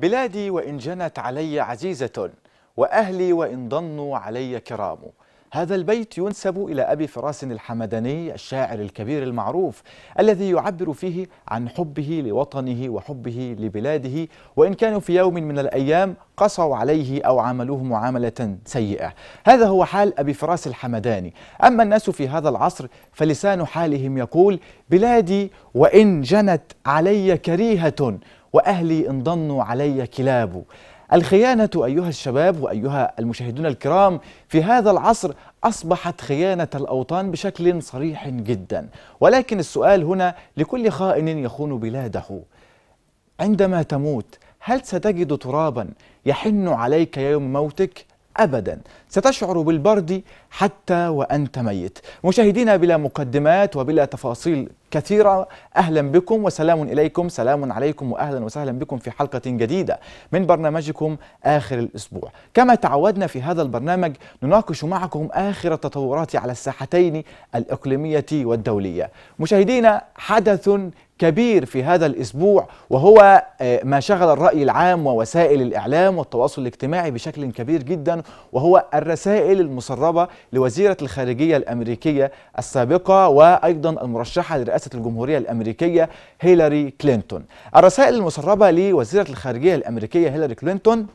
بلادي وإن جنت علي عزيزة وأهلي وإن ضنوا علي كرام هذا البيت ينسب إلى أبي فراس الحمداني الشاعر الكبير المعروف الذي يعبر فيه عن حبه لوطنه وحبه لبلاده وإن كانوا في يوم من الأيام قصوا عليه أو عاملوه معاملة سيئة هذا هو حال أبي فراس الحمداني أما الناس في هذا العصر فلسان حالهم يقول بلادي وإن جنت علي كريهة وأهلي انضنوا علي كلاب الخيانة أيها الشباب وأيها المشاهدون الكرام في هذا العصر أصبحت خيانة الأوطان بشكل صريح جدا ولكن السؤال هنا لكل خائن يخون بلاده عندما تموت هل ستجد ترابا يحن عليك يوم موتك ابدا ستشعر بالبرد حتى وانت ميت مشاهدينا بلا مقدمات وبلا تفاصيل كثيرة أهلا بكم وسلام إليكم سلام عليكم وأهلا وسهلا بكم في حلقة جديدة من برنامجكم آخر الأسبوع كما تعودنا في هذا البرنامج نناقش معكم آخر التطورات على الساحتين الإقليمية والدولية مشاهدينا حدث كبير في هذا الاسبوع وهو آه، ما شغل الراي العام ووسائل الاعلام والتواصل الاجتماعي بشكل كبير جدا وهو الرسائل المسربه لوزيره الخارجيه الامريكيه السابقه وايضا المرشحه لرئاسه الجمهوريه الامريكيه هيلاري كلينتون. الرسائل المسربه لوزيره الخارجيه الامريكيه هيلاري كلينتون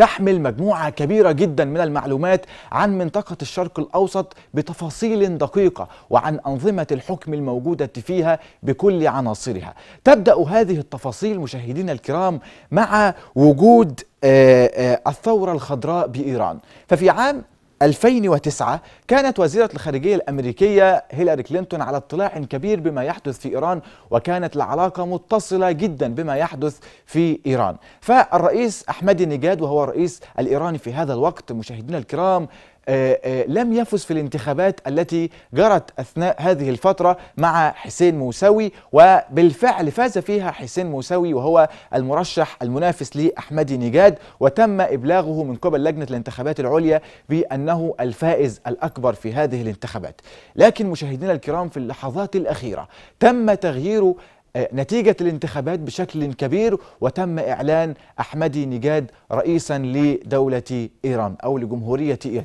تحمل مجموعة كبيرة جدا من المعلومات عن منطقة الشرق الأوسط بتفاصيل دقيقة وعن أنظمة الحكم الموجودة فيها بكل عناصرها تبدأ هذه التفاصيل مشاهدينا الكرام مع وجود آه، آه، الثورة الخضراء بإيران ففي عام 2009 كانت وزيرة الخارجية الأمريكية هيلاري كلينتون على اطلاع كبير بما يحدث في إيران وكانت العلاقة متصلة جدا بما يحدث في إيران فالرئيس أحمدي نجاد وهو الرئيس الإيراني في هذا الوقت مشاهدينا الكرام آه، آه، لم يفز في الانتخابات التي جرت أثناء هذه الفترة مع حسين موسوي وبالفعل فاز فيها حسين موسوي وهو المرشح المنافس لأحمدي نجاد وتم إبلاغه من قبل لجنة الانتخابات العليا بأنه الفائز الأكبر في هذه الانتخابات لكن مشاهدينا الكرام في اللحظات الأخيرة تم تغيير آه، نتيجة الانتخابات بشكل كبير وتم إعلان أحمدي نجاد رئيسا لدولة إيران أو لجمهورية إيران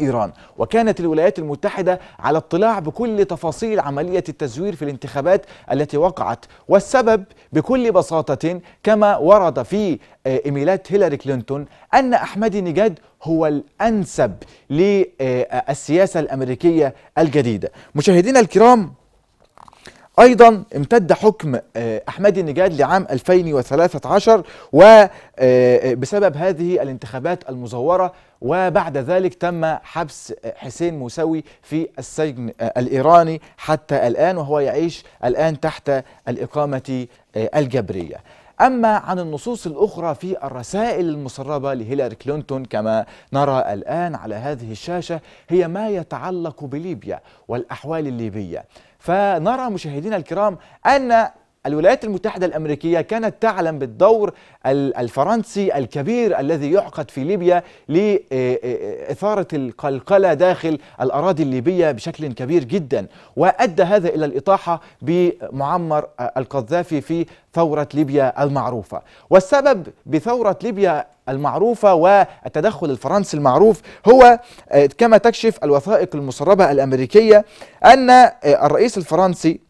إيران وكانت الولايات المتحدة على اطلاع بكل تفاصيل عملية التزوير في الانتخابات التي وقعت والسبب بكل بساطة كما ورد في آه، إيميلات هيلاري كلينتون أن أحمدي نجاد هو الأنسب للسياسة الأمريكية الجديدة مشاهدينا الكرام ايضا امتد حكم آه، احمد النجاد لعام 2013 وبسبب آه، هذه الانتخابات المزوره وبعد ذلك تم حبس آه، حسين موسوي في السجن الايراني حتى الان وهو يعيش الان تحت الاقامه الجبريه أما عن النصوص الأخرى في الرسائل المسربة لهيلاري كلينتون كما نرى الآن على هذه الشاشة هي ما يتعلق بليبيا والأحوال الليبية فنرى مشاهدينا الكرام أن الولايات المتحدة الأمريكية كانت تعلم بالدور الفرنسي الكبير الذي يعقد في ليبيا لإثارة آه، آه، القلقلة داخل الأراضي الليبية بشكل كبير جدا وأدى هذا إلى الإطاحة بمعمر القذافي في ثورة ليبيا المعروفة والسبب بثورة ليبيا المعروفة والتدخل الفرنسي المعروف هو آه، كما تكشف الوثائق المسربة الأمريكية أن الرئيس الفرنسي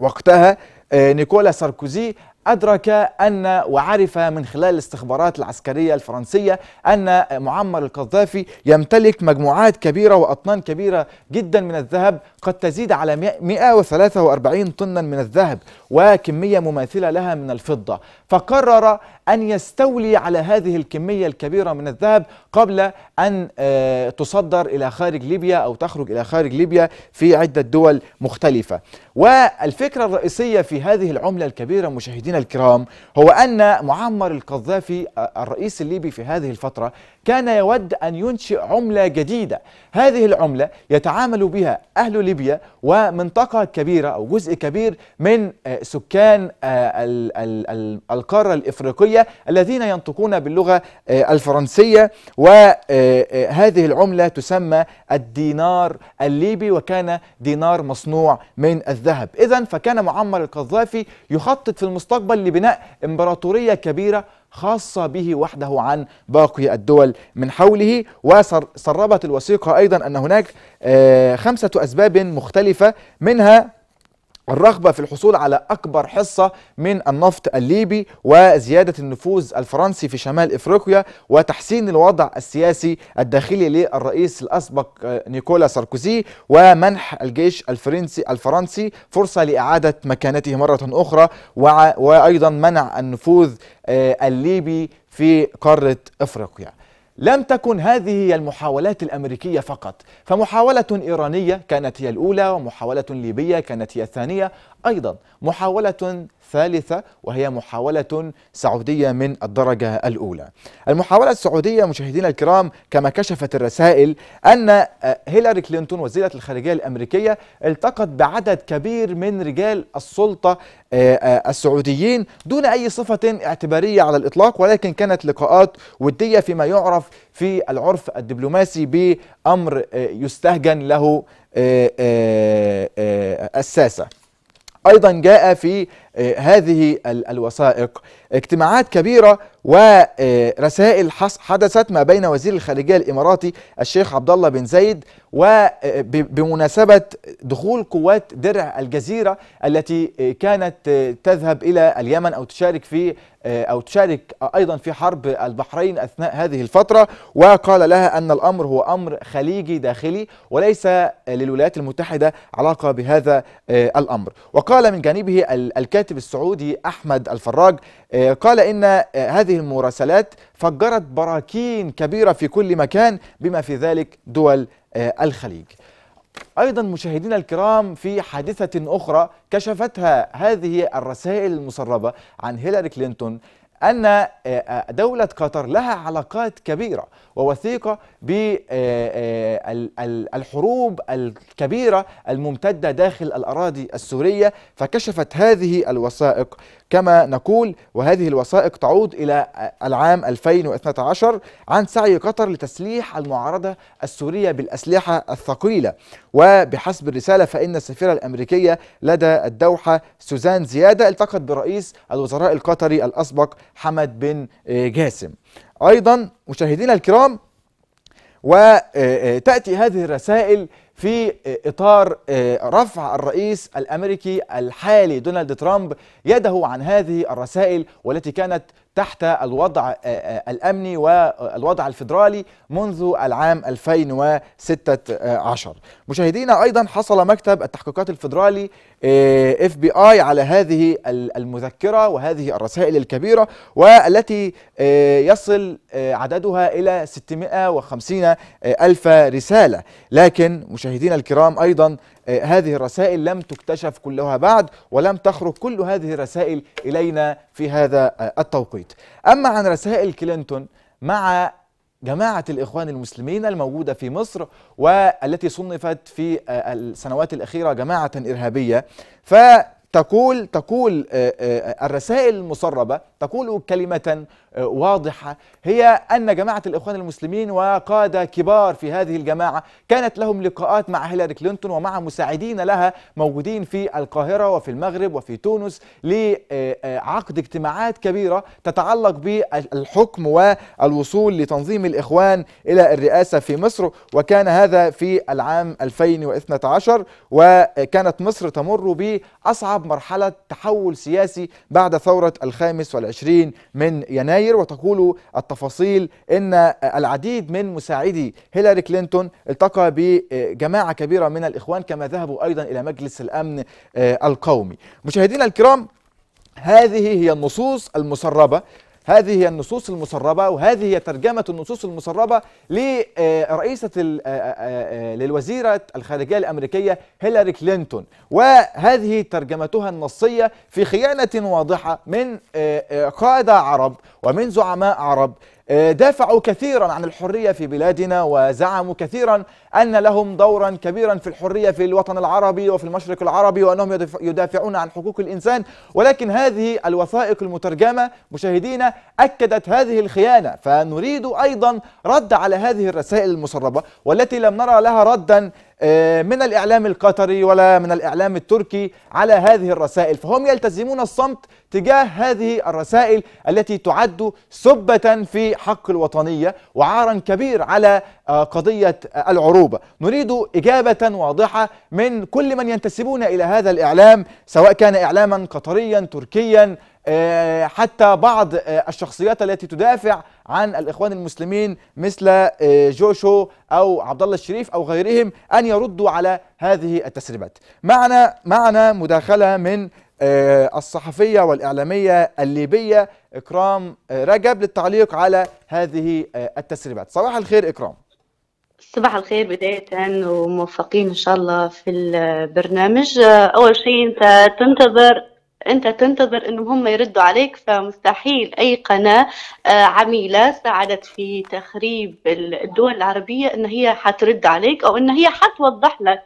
وقتها آه، نيكولا ساركوزي أدرك أن وعرف من خلال الاستخبارات العسكرية الفرنسية أن معمر القذافي يمتلك مجموعات كبيرة وأطنان كبيرة جدا من الذهب قد تزيد على 143 طنا من الذهب وكمية مماثلة لها من الفضة فقرر أن يستولي على هذه الكمية الكبيرة من الذهب قبل أن آه، تصدر إلى خارج ليبيا أو تخرج إلى خارج ليبيا في عدة دول مختلفة والفكرة الرئيسية في هذه العملة الكبيرة مشاهدينا الكرام هو أن معمر القذافي آه، الرئيس الليبي في هذه الفترة كان يود أن ينشئ عملة جديدة هذه العملة يتعامل بها أهل ليبيا ومنطقة كبيرة أو جزء كبير من آه، سكان آه، القارة الإفريقية الذين ينطقون باللغة آه، الفرنسية وهذه العملة تسمى الدينار الليبي وكان دينار مصنوع من الذهب إذا فكان معمر القذافي يخطط في المستقبل لبناء إمبراطورية كبيرة خاصة به وحده عن باقي الدول من حوله وسربت الوثيقة أيضا أن هناك آه، خمسة أسباب مختلفة منها الرغبة في الحصول على أكبر حصة من النفط الليبي وزيادة النفوذ الفرنسي في شمال إفريقيا وتحسين الوضع السياسي الداخلي للرئيس الأسبق آه، نيكولا ساركوزي ومنح الجيش الفرنسي الفرنسي فرصة لإعادة مكانته مرة أخرى وأيضا منع النفوذ آه، الليبي في قارة إفريقيا لم تكن هذه هي المحاولات الأمريكية فقط فمحاولة إيرانية كانت هي الأولى ومحاولة ليبية كانت هي الثانية أيضا محاولة ثالثة وهي محاولة سعودية من الدرجة الأولى المحاولة السعودية مشاهدينا الكرام كما كشفت الرسائل أن آه، هيلاري كلينتون وزيرة الخارجية الأمريكية التقت بعدد كبير من رجال السلطة آه، آه، السعوديين دون أي صفة اعتبارية على الإطلاق ولكن كانت لقاءات ودية فيما يعرف في العرف الدبلوماسي بأمر يستهجن له الساسة أيضا جاء في آه، هذه الوثائق اجتماعات كبيرة ورسائل حدثت ما بين وزير الخارجيه الاماراتي الشيخ عبد الله بن زايد وبمناسبه دخول قوات درع الجزيره التي كانت تذهب الى اليمن او تشارك في او تشارك ايضا في حرب البحرين اثناء هذه الفتره وقال لها ان الامر هو امر خليجي داخلي وليس للولايات المتحده علاقه بهذا الامر وقال من جانبه الكاتب السعودي احمد الفراج قال ان هذه هذه المراسلات فجرت براكين كبيرة في كل مكان بما في ذلك دول آه، الخليج ايضا مشاهدينا الكرام في حادثه اخرى كشفتها هذه الرسائل المسربه عن هيلاري كلينتون ان آه، آه، دوله قطر لها علاقات كبيره ووثيقة بالحروب آه، آه، الكبيرة الممتدة داخل الأراضي السورية فكشفت هذه الوثائق كما نقول وهذه الوثائق تعود إلى آه، العام 2012 عن سعي قطر لتسليح المعارضة السورية بالأسلحة الثقيلة وبحسب الرسالة فإن السفيرة الأمريكية لدى الدوحة سوزان زيادة التقت برئيس الوزراء القطري الأسبق حمد بن جاسم ايضا مشاهدينا الكرام وتاتي هذه الرسائل في اطار آه، رفع الرئيس الامريكي الحالي دونالد ترامب يده عن هذه الرسائل والتي كانت تحت الوضع آه، آه، الأمني والوضع الفيدرالي منذ العام 2016 مشاهدينا أيضا حصل مكتب التحقيقات الفيدرالي آه، اف بي اي على هذه المذكرة وهذه الرسائل الكبيرة والتي يصل عددها إلى 650 ألف رسالة لكن مشاهدينا الكرام أيضا آه، هذه الرسائل لم تكتشف كلها بعد ولم تخرج كل هذه الرسائل إلينا في هذا آه، التوقيت أما عن رسائل كلينتون مع جماعة الإخوان المسلمين الموجودة في مصر والتي صنفت في آه، السنوات الأخيرة جماعة إرهابية ف تقول تقول الرسائل المسربة تقول كلمة آه، واضحة هي أن جماعة الإخوان المسلمين وقادة كبار في هذه الجماعة كانت لهم لقاءات مع هيلاري كلينتون ومع مساعدين لها موجودين في القاهرة وفي المغرب وفي تونس لعقد اجتماعات كبيرة تتعلق بالحكم والوصول لتنظيم الإخوان إلى الرئاسة في مصر وكان هذا في العام 2012 وكانت مصر تمر بأصعب مرحلة تحول سياسي بعد ثورة الخامس والعشرين من يناير يناير وتقول التفاصيل ان العديد من مساعدي هيلاري كلينتون التقى بجماعه كبيره من الاخوان كما ذهبوا ايضا الى مجلس الامن آه، القومي. مشاهدينا الكرام هذه هي النصوص المسربه هذه هي النصوص المسربة وهذه هي ترجمة النصوص المسربة لرئيسة للوزيرة الخارجية الأمريكية هيلاري كلينتون وهذه ترجمتها النصية في خيانة واضحة من قادة عرب ومن زعماء عرب آه، دافعوا كثيرا عن الحرية في بلادنا وزعموا كثيرا أن لهم دورا كبيرا في الحرية في الوطن العربي وفي المشرق العربي وأنهم يدافعون عن حقوق الإنسان ولكن هذه الوثائق المترجمة مشاهدينا أكدت هذه الخيانة فنريد أيضا رد على هذه الرسائل المسربة والتي لم نرى لها ردا آه، من الإعلام القطري ولا من الإعلام التركي على هذه الرسائل فهم يلتزمون الصمت تجاه هذه الرسائل التي تعد سبة في حق الوطنية وعارا كبير على آه، قضية آه، العروبة نريد إجابة واضحة من كل من ينتسبون إلى هذا الإعلام سواء كان إعلاما قطريا تركيا حتى بعض الشخصيات التي تدافع عن الاخوان المسلمين مثل آه، جوشو او عبد الله الشريف او غيرهم ان يردوا على هذه التسريبات. معنا معنا مداخله من آه، الصحفيه والاعلاميه الليبيه اكرام آه، رجب للتعليق على هذه التسريبات. صباح الخير اكرام. صباح الخير بداية وموفقين إن شاء الله في البرنامج أول شيء أنت تنتظر انت تنتظر انهم هم يردوا عليك فمستحيل اي قناه آه، عميله ساعدت في تخريب الدول العربيه ان هي حترد عليك او ان هي حتوضح لك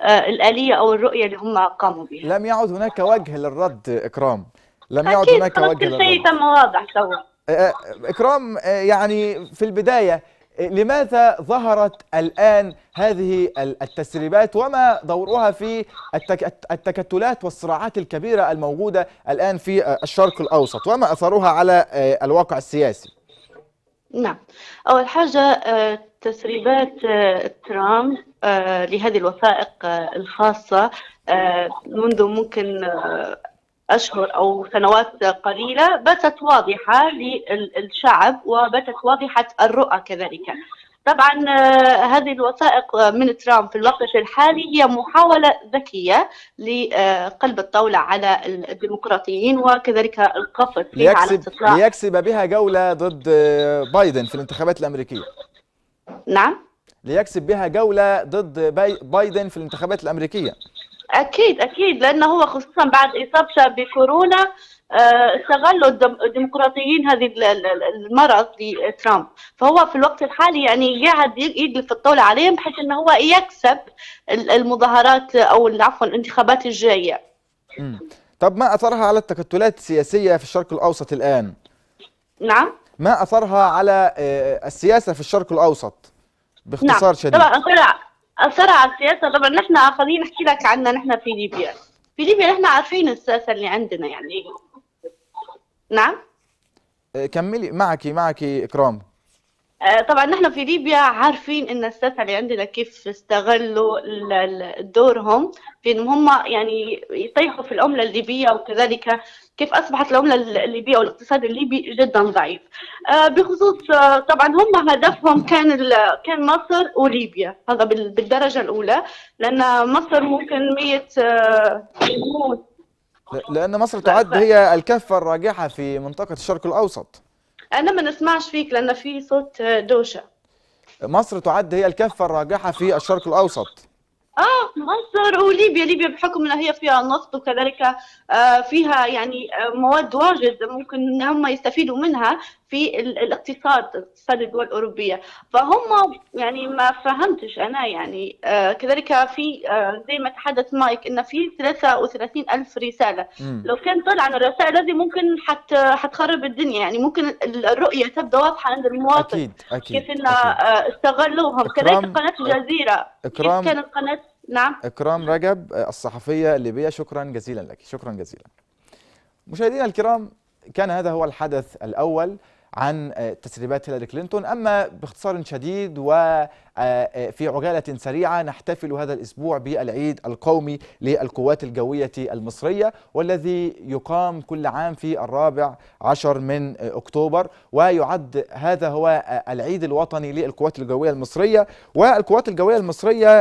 آه، الاليه او الرؤيه اللي هم قاموا بها لم يعد هناك وجه للرد اكرام لم يعد هناك وجه للرد كل شيء تم واضح توا آه، اكرام يعني في البدايه لماذا ظهرت الآن هذه التسريبات وما دورها في التكتلات والصراعات الكبيرة الموجودة الآن في آه، الشرق الأوسط وما أثرها على آه، الواقع السياسي نعم أول حاجة آه، تسريبات ترامب لهذه الوثائق الخاصة منذ ممكن أشهر أو سنوات قليلة باتت واضحة للشعب وباتت واضحة الرؤى كذلك طبعا آه، هذه الوثائق من ترامب في الوقت الحالي هي محاولة ذكية لقلب الطاولة على الديمقراطيين وكذلك القفز فيها على استطلاع ليكسب بها جولة ضد آه، بايدن في الانتخابات الأمريكية نعم ليكسب بها جولة ضد بايدن في الانتخابات الأمريكية اكيد اكيد لانه هو خصوصا بعد اصابته بكورونا آه، استغلوا الديمقراطيين هذه المرض لترامب فهو في الوقت الحالي يعني قاعد يقلب الطاوله عليهم بحيث انه هو يكسب المظاهرات او عفوا الانتخابات الجايه طب ما اثرها على التكتلات السياسيه في الشرق الاوسط الان نعم ما اثرها على آه، السياسه في الشرق الاوسط باختصار نعم. شديد طبعا اثرها على السياسه طبعا نحن خلينا نحكي لك عنا نحن في ليبيا في ليبيا نحن عارفين السياسه اللي عندنا يعني نعم إيه، كملي معك معك اكرام آه، طبعا نحن في ليبيا عارفين ان الساسة اللي عندنا كيف استغلوا دورهم في انهم هم يعني يطيحوا في العمله الليبيه وكذلك كيف اصبحت العمله الليبيه والاقتصاد الليبي جدا ضعيف آه، بخصوص آه، طبعا هم هدفهم كان كان مصر وليبيا هذا بالدرجه الاولى لان مصر ممكن 100 لان مصر تعد هي الكفه الراجحه في منطقه الشرق الاوسط انا ما نسمعش فيك لان في صوت آه، دوشه مصر تعد هي الكفه الراجحه في الشرق الاوسط اه مصر وليبيا ليبيا بحكم انها هي فيها نفط وكذلك آه، فيها يعني آه، مواد واجد ممكن هم يستفيدوا منها في الاقتصاد اقتصاد الدول الأوروبية فهم يعني ما فهمتش أنا يعني آه، كذلك في آه، زي ما تحدث مايك أن في 33 ألف رسالة لو كان طلع عن الرسائل هذه ممكن حت حتخرب الدنيا يعني ممكن الرؤية تبدأ واضحة عند المواطن أكيد أكيد كيف أن آه، استغلوهم كذلك قناة الجزيرة إكرام كانت قناة نعم إكرام رجب الصحفية الليبية شكرا جزيلا لك شكرا جزيلا مشاهدينا الكرام كان هذا هو الحدث الأول عن آه، تسريبات هيلاري كلينتون أما باختصار شديد وفي آه، آه، عجالة سريعة نحتفل هذا الأسبوع بالعيد القومي للقوات الجوية المصرية والذي يقام كل عام في الرابع عشر من أكتوبر ويعد هذا هو العيد الوطني للقوات الجوية المصرية والقوات الجوية المصرية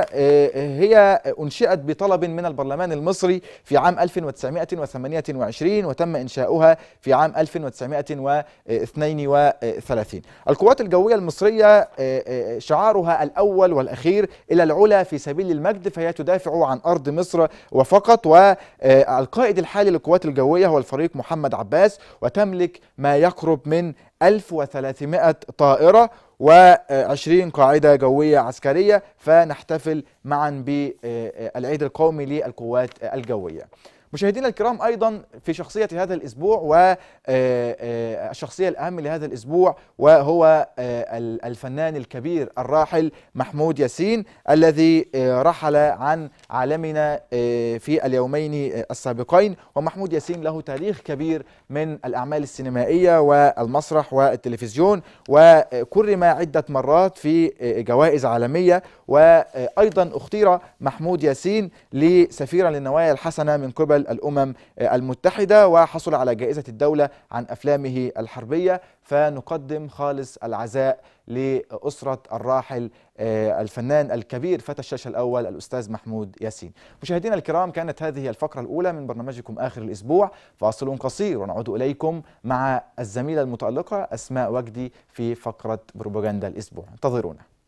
هي أنشئت بطلب من البرلمان المصري في عام 1928 وتم إنشاؤها في عام 1982 2030 القوات الجوية المصرية آه، آه، آه، شعارها الأول والأخير إلى العلا في سبيل المجد فهي تدافع عن أرض مصر وفقط والقائد الحالي للقوات الجوية هو الفريق محمد عباس وتملك ما يقرب من 1300 طائرة و20 قاعدة جوية عسكرية فنحتفل معا بالعيد القومي للقوات الجوية مشاهدينا الكرام ايضا في شخصيه هذا الاسبوع والشخصيه آه، آه، الاهم لهذا الاسبوع وهو آه، الفنان الكبير الراحل محمود ياسين الذي رحل عن عالمنا في اليومين السابقين ومحمود ياسين له تاريخ كبير من الاعمال السينمائيه والمسرح والتلفزيون وكرم عده مرات في جوائز عالميه وايضا اختير محمود ياسين لسفيرا للنوايا الحسنه من قبل قبل الأمم المتحدة وحصل على جائزة الدولة عن أفلامه الحربية فنقدم خالص العزاء لأسرة الراحل آه، الفنان الكبير فتى الشاشة الأول الأستاذ محمود ياسين مشاهدينا الكرام كانت هذه الفقرة الأولى من برنامجكم آخر الأسبوع فاصل قصير ونعود إليكم مع الزميلة المتألقة أسماء وجدي في فقرة بروباغندا الأسبوع انتظرونا